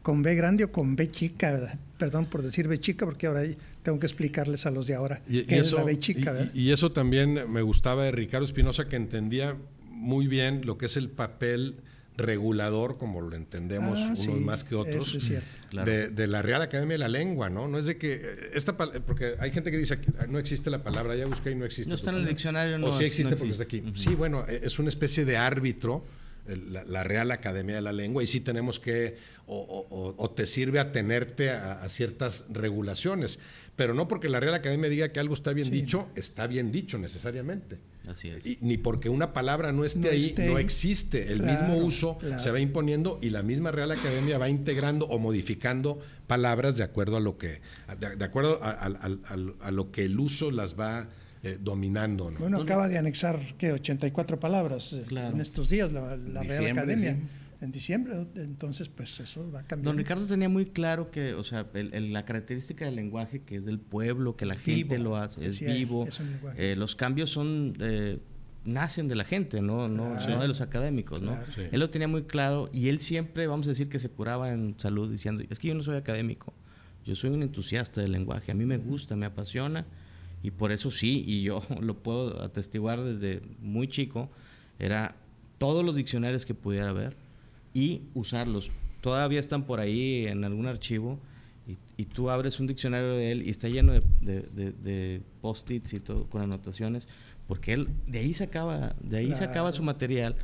con B grande o con B chica, perdón por decir B chica, porque ahora tengo que explicarles a los de ahora que es la B chica. Y, y, eso también me gustaba de Ricardo Espinosa, que entendía muy bien lo que es el papel regulador, como lo entendemos ah, unos más que otros, mm, de, la Real Academia de la Lengua, ¿no? No es de que eh, esta eh, porque hay gente que dice que ah, no existe la palabra, ya busqué y no existe. No está en el diccionario, no. O sí existe, porque está aquí. Sí, bueno, eh, es una especie de árbitro la, Real Academia de la Lengua y sí tenemos que, o, te sirve atenerte a, ciertas regulaciones, pero no porque la Real Academia diga que algo está bien dicho, está bien dicho necesariamente. Así es. ni porque una palabra no esté ahí, no existe. El mismo uso se va imponiendo y la misma Real Academia va integrando o modificando palabras de acuerdo a lo que, de, acuerdo a, lo que el uso las va eh, dominando. ¿no? Bueno, acaba de anexar, ¿qué? 84 palabras eh, en estos días la, Real Academia. en diciembre. Entonces, pues eso va a cambiar. Don Ricardo tenía muy claro que, o sea, la característica del lenguaje que es del pueblo, que la gente lo hace, es vivo. Eh, los cambios son. nacen de la gente, no, no, de los académicos, ¿no? Él lo tenía muy claro y él siempre, vamos a decir, que se curaba en salud diciendo, es que yo no soy académico, yo soy un entusiasta del lenguaje, a mí me gusta, me apasiona, y por eso sí, y yo lo puedo atestiguar desde muy chico, era todos los diccionarios que pudiera ver y usarlos. Todavía están por ahí en algún archivo y, y tú abres un diccionario de él y está lleno de, post-its y todo con anotaciones, porque él de ahí sacaba, de ahí sacaba su material.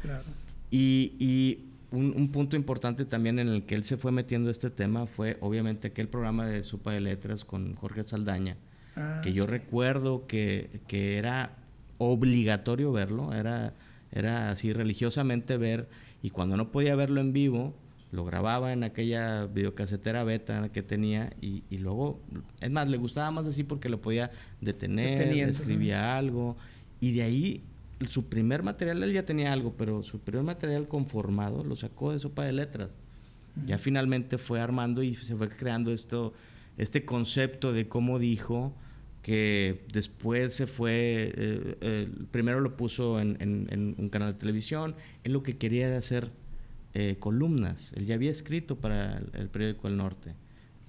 Y, y un, un, punto importante también en el que él se fue metiendo este tema fue obviamente aquel programa de Sopa de Letras con Jorge Saldaña, Ah, que yo recuerdo que, que, era obligatorio verlo, era, era así religiosamente ver, y cuando no podía verlo en vivo, lo grababa en aquella videocasetera beta que tenía y, y luego, es más, le gustaba más así porque lo podía detener, escribía algo, y de ahí su primer material, él ya tenía algo, pero su primer material conformado lo sacó de sopa de letras. Ya mm. finalmente fue armando y se fue creando esto, este concepto de cómo dijo, que después se fue, eh, eh, primero lo puso en, un canal de televisión, él lo que quería era hacer eh, columnas, él ya había escrito para el, periódico El Norte,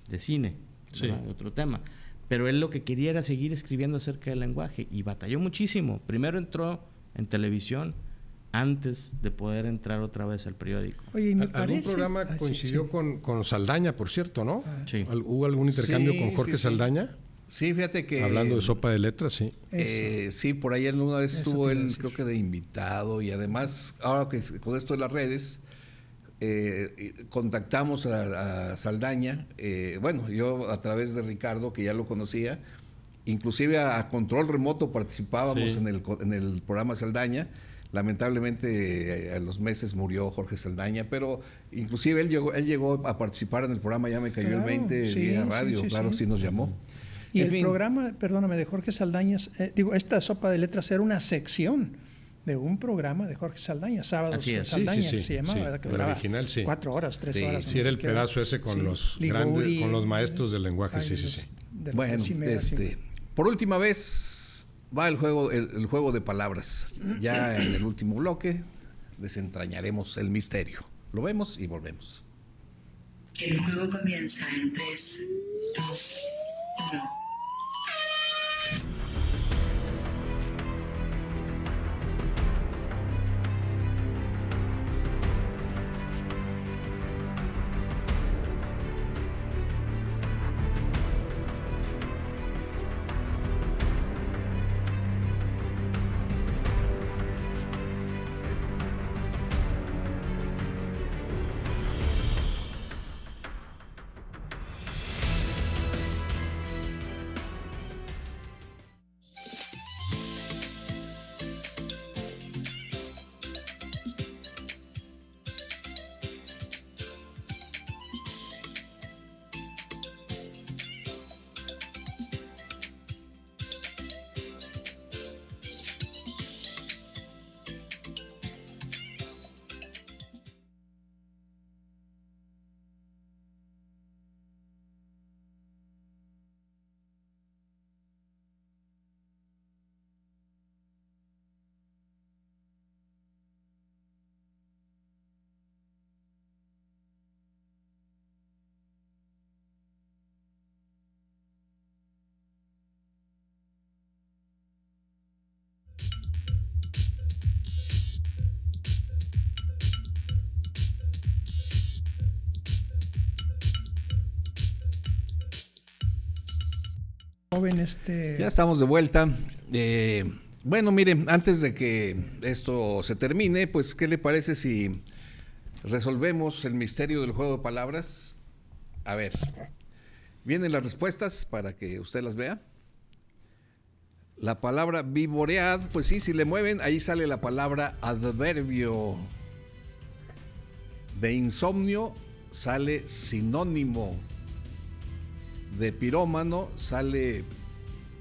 de cine, otro tema, pero él lo que quería era seguir escribiendo acerca del lenguaje y batalló muchísimo, primero entró en televisión antes de poder entrar otra vez al periódico. Algún programa ah, coincidió Con, Saldaña, por cierto, ¿no? Ah. ¿Hubo algún intercambio con Jorge Saldaña? Sí, fíjate que. Hablando de sopa de letras, sí. Eh, sí, por ahí alguna vez estuvo él, creo que de invitado, y además, ahora que con esto de las redes, eh, contactamos a, Saldaña, eh, bueno, yo a través de Ricardo, que ya lo conocía, inclusive a, control remoto participábamos en, el, en el programa Saldaña. Lamentablemente a los meses murió Jorge Saldaña, pero inclusive él llegó, él llegó a participar en el programa Ya me cayó el 20 radio, claro, sí nos llamó. Y el programa, perdóname, de Jorge Saldañas, eh, digo, esta sopa de letras era una sección de un programa de Jorge Saldaña, sábado sí, sí, se llamaba, original, sí. cuatro horas, tres horas. Sí, era el pedazo ese con los grandes, con los maestros del lenguaje, sí, sí, sí. Bueno, este, por última vez va el juego, el, juego de palabras. Ya en el último bloque desentrañaremos el misterio. Lo vemos y volvemos. El juego comienza en tres Dos No. Mm-hmm. Este... Ya estamos de vuelta. Eh, bueno, miren, antes de que esto se termine, pues, ¿qué le parece si resolvemos el misterio del juego de palabras? A ver, vienen las respuestas para que usted las vea. La palabra vivoread, pues sí, si le mueven, ahí sale la palabra adverbio. De insomnio sale sinónimo de pirómano sale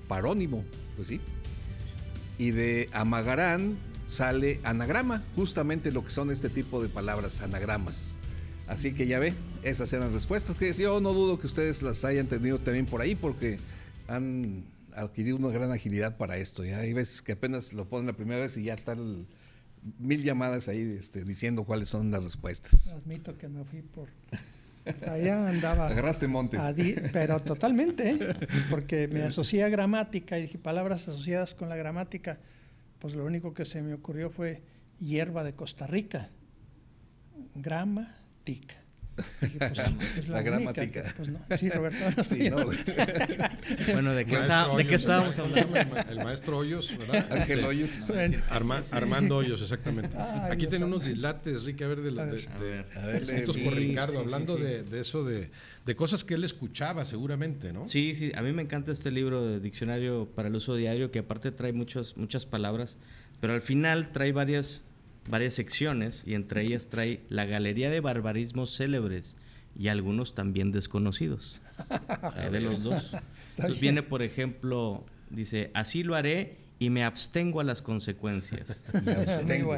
parónimo, pues sí. Y de amagarán sale anagrama, justamente lo que son este tipo de palabras, anagramas. Así que ya ve, esas eran respuestas que yo no dudo que ustedes las hayan tenido también por ahí porque han adquirido una gran agilidad para esto. Y Hay veces que apenas lo ponen la primera vez y ya están mil llamadas ahí este, diciendo cuáles son las respuestas. Admito que me fui por Allá andaba. monte. pero totalmente, ¿eh? porque me asocié a gramática y dije palabras asociadas con la gramática. Pues lo único que se me ocurrió fue hierba de Costa Rica. Gramática. Pues, la, gramática. Pues, no. Sí, Roberto. sí, no. bueno, ¿de qué, estábamos hablando? El maestro Hoyos, ¿verdad? Ángel este, Hoyos. Armando Hoyos, exactamente. Aquí tiene unos dilates, Rick, a ver, de, la, de, Ricardo, hablando de, eso, de, cosas que él escuchaba seguramente, ¿no? Sí, sí, a mí me encanta este libro de diccionario para el uso diario, que aparte trae muchas, muchas palabras, pero al final trae varias varias secciones y entre ellas trae la galería de barbarismos célebres y algunos también desconocidos. de los dos. Entonces viene, por ejemplo, dice, así lo haré y me abstengo a las consecuencias.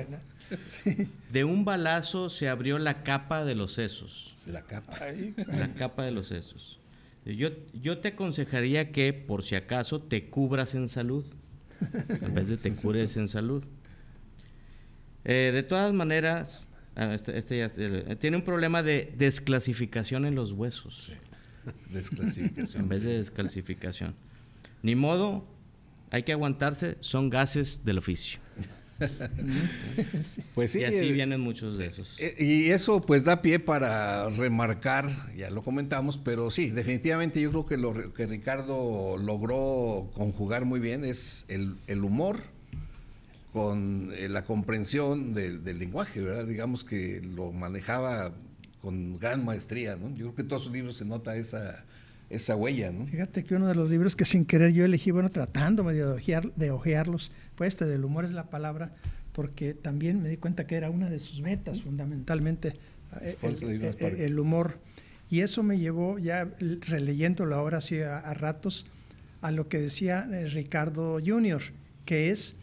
De un balazo se abrió la capa de los sesos. La capa. de los sesos. Yo, yo te aconsejaría que, por si acaso, te cubras en salud. En vez de te cures en salud. Eh, de todas maneras, ah, este, este tiene un problema de desclasificación en los huesos. Desclasificación. en vez de desclasificación. Ni modo, hay que aguantarse, son gases del oficio. pues sí, y así eh, vienen muchos de esos. Eh, y eso pues da pie para remarcar, ya lo comentamos, pero sí, definitivamente yo creo que lo que Ricardo logró conjugar muy bien es el humor, con eh, la comprensión del, lenguaje, ¿verdad? Digamos que lo manejaba con gran maestría, Yo creo que en todos sus libros se nota esa, esa huella, ¿no? Fíjate que uno de los libros que sin querer yo elegí, bueno, tratando de, de ojearlos, pues este del humor es la palabra, porque también me di cuenta que era una de sus metas, fundamentalmente, eh, eh, el, humor. Y eso me llevó, ya releyéndolo ahora sí a, a ratos, a lo que decía Ricardo Junior, que es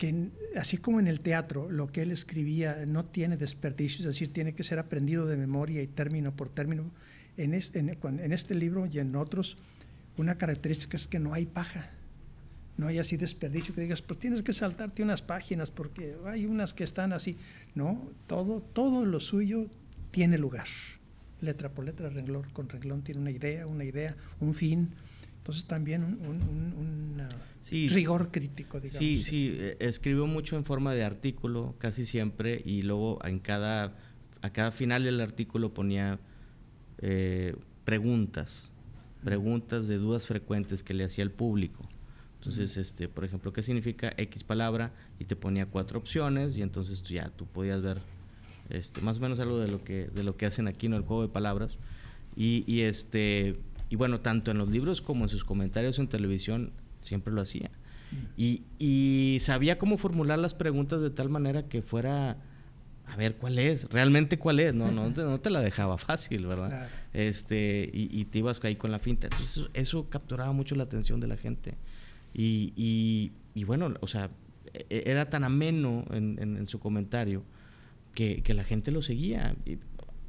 que así como en el teatro, lo que él escribía no tiene desperdicio, es decir, tiene que ser aprendido de memoria y término por término, en este, libro y en otros, una característica es que no hay paja, no hay así desperdicio que digas, pues tienes que saltarte unas páginas porque hay unas que están así, no, todo, todo lo suyo tiene lugar, letra por letra, renglón con renglón, tiene una idea, una idea, un fin, entonces también un, rigor crítico, digamos. Sí, sí, eh, escribió mucho en forma de artículo casi siempre y luego en cada, a cada final del artículo ponía eh, preguntas, preguntas de dudas frecuentes que le hacía el público. Entonces, este, por ejemplo, ¿qué significa X palabra? Y te ponía cuatro opciones y entonces tú, ya tú podías ver este, más o menos algo de lo que, de lo que hacen aquí, en El juego de palabras. Y, y, este, y bueno, tanto en los libros como en sus comentarios en televisión, siempre lo hacía. Mm. Y, y, sabía cómo formular las preguntas de tal manera que fuera a ver cuál es, realmente cuál es. No, no, te la dejaba fácil, ¿verdad? Este, y, y, te ibas ahí con la finta. Entonces, eso, capturaba mucho la atención de la gente. Y, y, bueno, o sea, e, e, era tan ameno en, en, su comentario que, que, la gente lo seguía.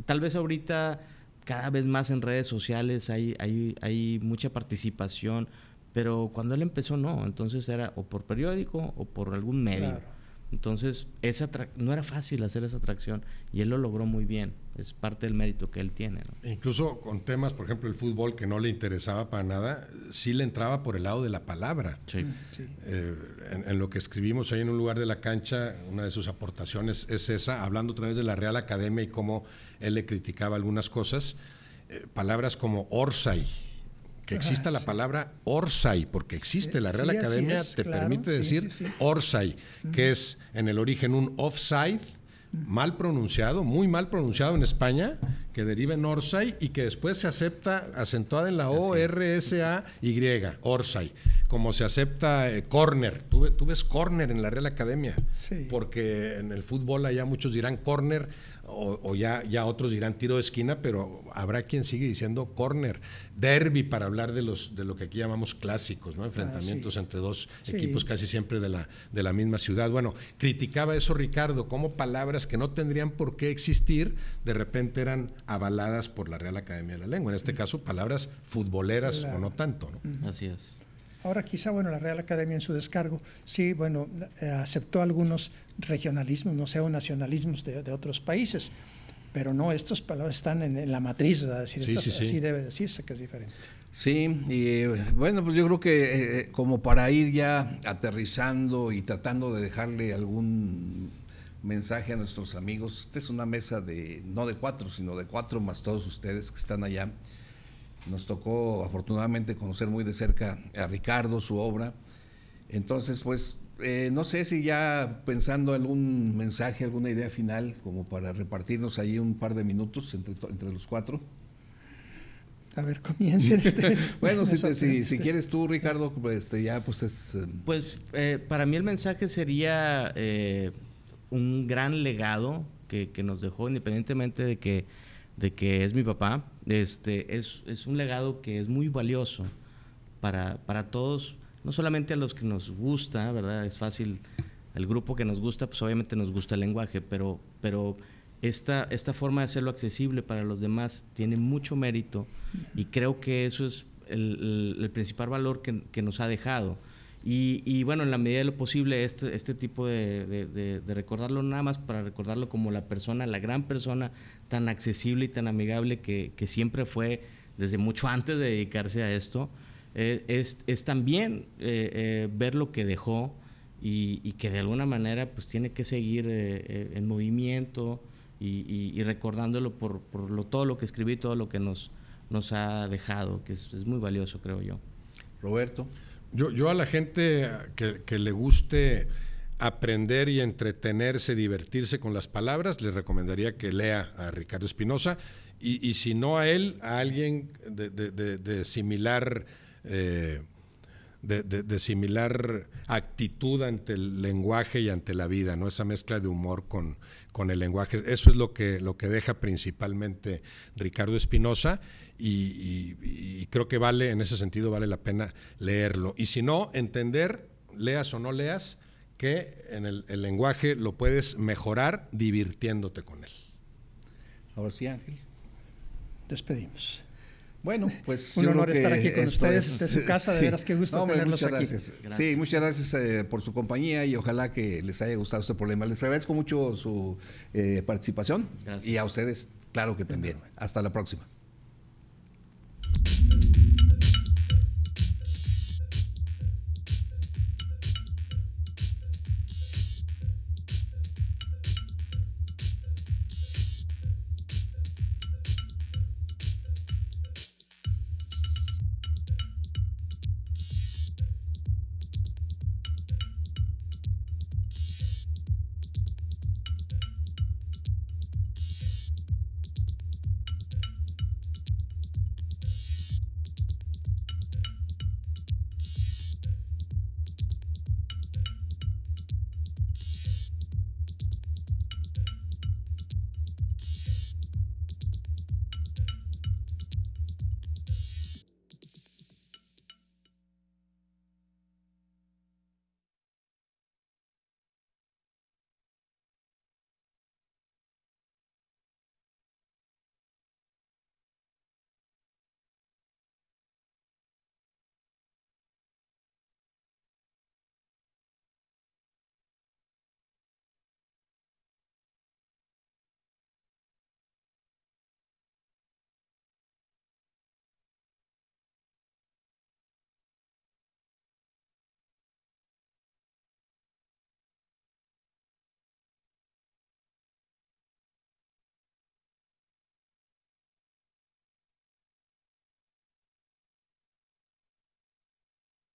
tal vez ahorita cada vez más en redes sociales hay, hay, hay mucha participación, pero cuando él empezó no, entonces era o por periódico o por algún medio. Entonces, esa no era fácil hacer esa atracción y él lo logró muy bien. Es parte del mérito que él tiene. E incluso con temas, por ejemplo, el fútbol que no le interesaba para nada, sí le entraba por el lado de la palabra. Mm, eh, en, lo que escribimos ahí en un lugar de la cancha, una de sus aportaciones es esa, hablando otra vez de la Real Academia y cómo él le criticaba algunas cosas. Eh, palabras como Orsay que exista la palabra Orsay, porque existe la Real Academia, te permite decir Orsay, que es en el origen un offside, mal pronunciado, muy mal pronunciado en España, que deriva en Orsay y que después se acepta acentuada en la O, R, S, A, Y, Orsay, como se acepta eh, córner, corner. Tú, ves corner en la Real Academia, porque en el fútbol allá muchos dirán corner o, ya, ya otros dirán tiro de esquina, pero habrá quien sigue diciendo corner, derby para hablar de los de lo que aquí llamamos clásicos, ¿no? Enfrentamientos ah, entre dos equipos casi siempre de la, de la misma ciudad. Bueno, criticaba eso Ricardo, como palabras que no tendrían por qué existir, de repente eran avaladas por la Real Academia de la Lengua. En este mm. caso, palabras futboleras o no tanto, mm. Así es. Ahora quizá, bueno, la Real Academia en su descargo, sí, bueno, eh, aceptó algunos regionalismo, no sea nacionalismos de, de, otros países. Pero no, estas palabras están en, la matriz, Decir, así debe decirse que es diferente. Sí, y eh, bueno, pues yo creo que eh, eh, como para ir ya aterrizando y tratando de dejarle algún mensaje a nuestros amigos, esta es una mesa de, no de cuatro, sino de cuatro más todos ustedes que están allá. Nos tocó afortunadamente conocer muy de cerca a Ricardo, su obra. Entonces, pues eh, no sé si ya pensando algún mensaje, alguna idea final, como para repartirnos ahí un par de minutos entre, los cuatro. A ver, comiencen. bueno, si, si, quieres tú, Ricardo, pues, este, ya pues es... Eh, pues eh, para mí el mensaje sería un gran legado que, nos dejó, independientemente de que, de que es mi papá. Este, es, un legado que es muy valioso para, para todos no solamente a los que nos gusta, ¿verdad? Es fácil, el grupo que nos gusta, pues obviamente nos gusta el lenguaje, pero, esta, forma de hacerlo accesible para los demás tiene mucho mérito y creo que eso es el, principal valor que, nos ha dejado. Y, bueno, en la medida de lo posible, este, este tipo de, recordarlo nada más para recordarlo como la persona, la gran persona tan accesible y tan amigable que siempre fue desde mucho antes de dedicarse a esto. Eh, es, también eh, eh, ver lo que dejó y, que de alguna manera pues tiene que seguir en movimiento y, recordándolo por, todo lo que escribí, todo lo que nos, nos ha dejado, que es, muy valioso, creo yo. Roberto. Yo, a la gente que, le guste aprender y entretenerse, divertirse con las palabras, le recomendaría que lea a Ricardo Espinosa y, si no a él, a alguien de, de, de similar eh, de, similar actitud ante el lenguaje y ante la vida, ¿no? Esa mezcla de humor con, el lenguaje. Eso es lo que, lo que deja principalmente Ricardo Espinosa y, creo que vale, en ese sentido, vale la pena leerlo. Y si no, entender, leas o no leas, que en el, el lenguaje lo puedes mejorar divirtiéndote con él. Ahora sí, Ángel. Despedimos. Bueno, pues un honor estar aquí con ustedes de su casa, de veras que gusto tenerlos aquí. Sí, muchas gracias eh, por su compañía y ojalá que les haya gustado este problema. Les agradezco mucho su eh, participación y a ustedes, claro que también. Hasta la próxima.